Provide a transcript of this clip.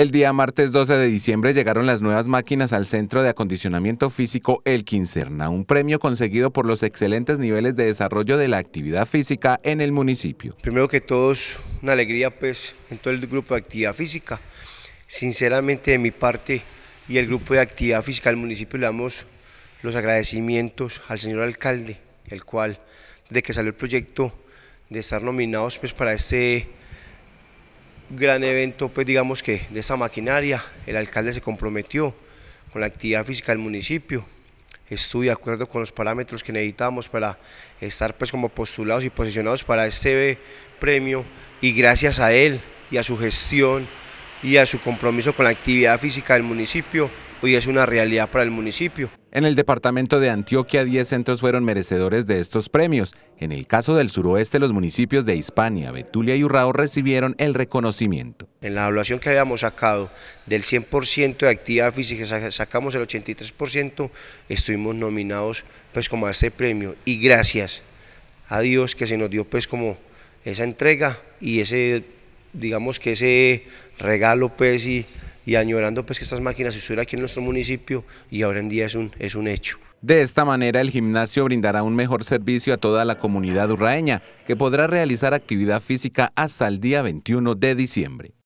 El día martes 12 de diciembre llegaron las nuevas máquinas al Centro de Acondicionamiento Físico El Quincerna, un premio conseguido por los excelentes niveles de desarrollo de la actividad física en el municipio. Primero que todo, una alegría pues en todo el grupo de actividad física. Sinceramente de mi parte y el grupo de actividad física del municipio le damos los agradecimientos al señor alcalde, el cual de que salió el proyecto de estar nominados pues para este gran evento, pues digamos que de esa maquinaria, el alcalde se comprometió con la actividad física del municipio, estuve de acuerdo con los parámetros que necesitamos para estar pues como postulados y posicionados para este premio y gracias a él y a su gestión y a su compromiso con la actividad física del municipio, hoy es una realidad para el municipio. En el departamento de Antioquia, 10 centros fueron merecedores de estos premios. En el caso del suroeste, los municipios de Hispania, Betulia y Urrao recibieron el reconocimiento. En la evaluación que habíamos sacado del 100% de actividad física, sacamos el 83%, estuvimos nominados pues como a este premio. Y gracias a Dios que se nos dio pues como esa entrega y ese digamos que ese regalo pues y, añorando pues que estas máquinas estuvieran aquí en nuestro municipio y ahora en día es un, es un hecho. De esta manera el gimnasio brindará un mejor servicio a toda la comunidad urraeña que podrá realizar actividad física hasta el día 21 de diciembre.